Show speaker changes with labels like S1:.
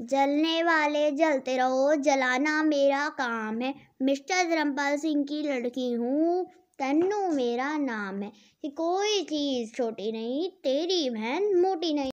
S1: जलने वाले जलते रहो जलाना मेरा काम है मिस्टर धर्मपाल सिंह की लड़की हूँ तन्नू मेरा नाम है कि कोई चीज़ छोटी नहीं तेरी बहन मोटी नहीं